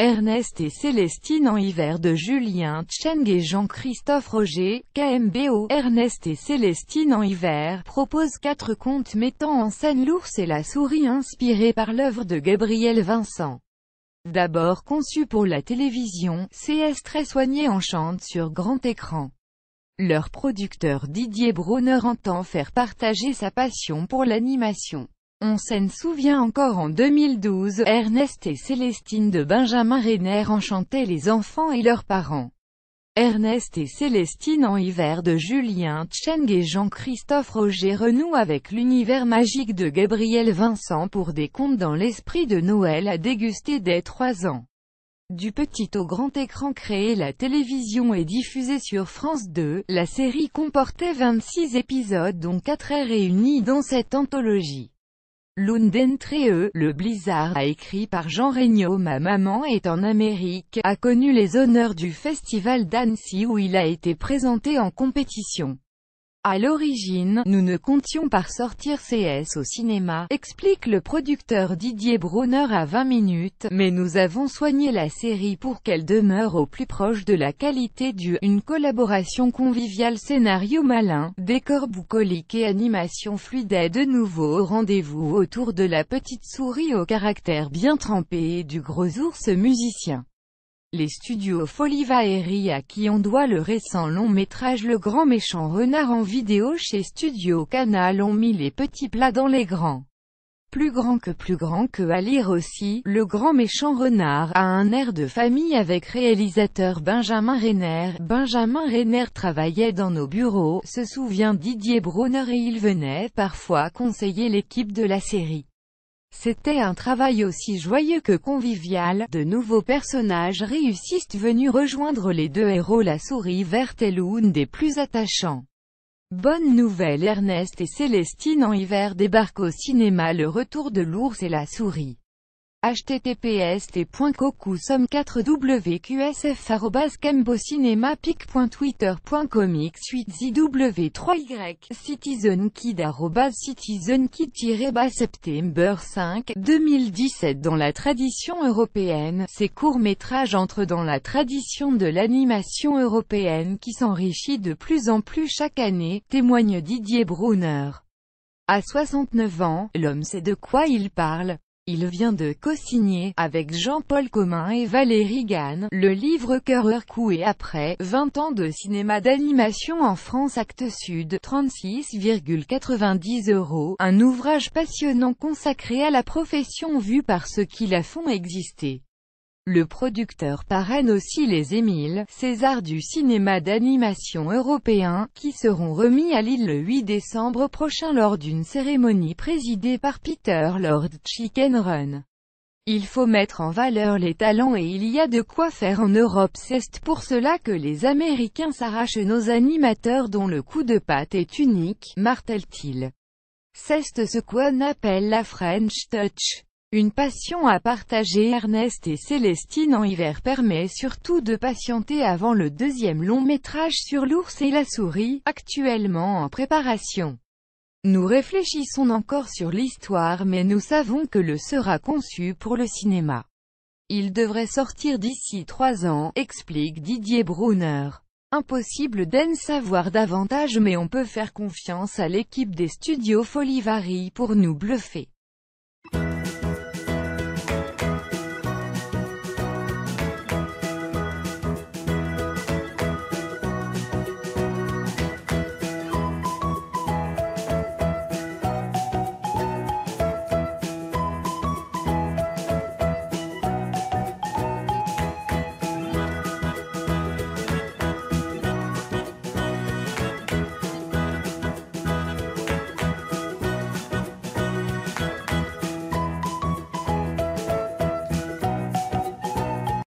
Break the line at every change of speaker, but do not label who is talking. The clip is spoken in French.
Ernest et Célestine en hiver de Julien Tcheng et Jean-Christophe Roger, KMBO. Ernest et Célestine en hiver propose quatre contes mettant en scène l'ours et la souris inspirés par l'œuvre de Gabriel Vincent. D'abord conçu pour la télévision, CS très soigné en chante sur grand écran. Leur producteur Didier Bronner entend faire partager sa passion pour l'animation. On s'en souvient encore en 2012, Ernest et Célestine de Benjamin Renner enchantaient les enfants et leurs parents. Ernest et Célestine en hiver de Julien Tcheng et Jean-Christophe Roger renouent avec l'univers magique de Gabriel Vincent pour des contes dans l'esprit de Noël à déguster dès 3 ans. Du petit au grand écran créé la télévision et diffusée sur France 2, la série comportait 26 épisodes dont 4 est réunis dans cette anthologie. L'Un d'entre eux, le Blizzard a écrit par Jean Regnault Ma maman est en Amérique, a connu les honneurs du Festival d'Annecy où il a été présenté en compétition. À l'origine, nous ne comptions pas sortir CS au cinéma, explique le producteur Didier Brunner à 20 minutes, mais nous avons soigné la série pour qu'elle demeure au plus proche de la qualité du « une collaboration conviviale scénario malin, décor boucolique et animation fluide de nouveau au rendez-vous autour de la petite souris au caractère bien trempé et du gros ours musicien les studios Foliva à qui on doit le récent long métrage Le Grand Méchant Renard en vidéo chez Studio Canal ont mis les petits plats dans les grands. Plus grand que plus grand que à lire aussi, Le Grand Méchant Renard a un air de famille avec réalisateur Benjamin Renner. Benjamin Renner travaillait dans nos bureaux, se souvient Didier Bronner et il venait parfois conseiller l'équipe de la série. C'était un travail aussi joyeux que convivial, de nouveaux personnages réussissent venus rejoindre les deux héros la souris verte et l'une des plus attachants. Bonne nouvelle Ernest et Célestine en hiver débarquent au cinéma Le Retour de l'ours et la souris https 4 wqsf.cambocinémapic.twitter.com 8 zw 3 y citizenkid septembre september 5 2017 Dans la tradition européenne, ces courts-métrages entrent dans la tradition de l'animation européenne qui s'enrichit de plus en plus chaque année, témoigne Didier Brunner. À 69 ans, l'homme sait de quoi il parle, il vient de co-signer, avec Jean-Paul Comin et Valérie Gann, le livre Cœur Coup et après, 20 ans de cinéma d'animation en France Actes Sud, 36,90 euros, un ouvrage passionnant consacré à la profession vue par ceux qui la font exister. Le producteur parraine aussi les Émile, César du cinéma d'animation européen, qui seront remis à Lille le 8 décembre prochain lors d'une cérémonie présidée par Peter Lord Chicken Run. Il faut mettre en valeur les talents et il y a de quoi faire en Europe. C'est pour cela que les Américains s'arrachent nos animateurs dont le coup de patte est unique, martèle-t-il. C'est ce qu'on appelle la French Touch. Une passion à partager Ernest et Célestine en hiver permet surtout de patienter avant le deuxième long métrage sur l'ours et la souris, actuellement en préparation. Nous réfléchissons encore sur l'histoire mais nous savons que le sera conçu pour le cinéma. Il devrait sortir d'ici trois ans, explique Didier Brunner. Impossible d'en savoir davantage mais on peut faire confiance à l'équipe des studios Folivari pour nous bluffer.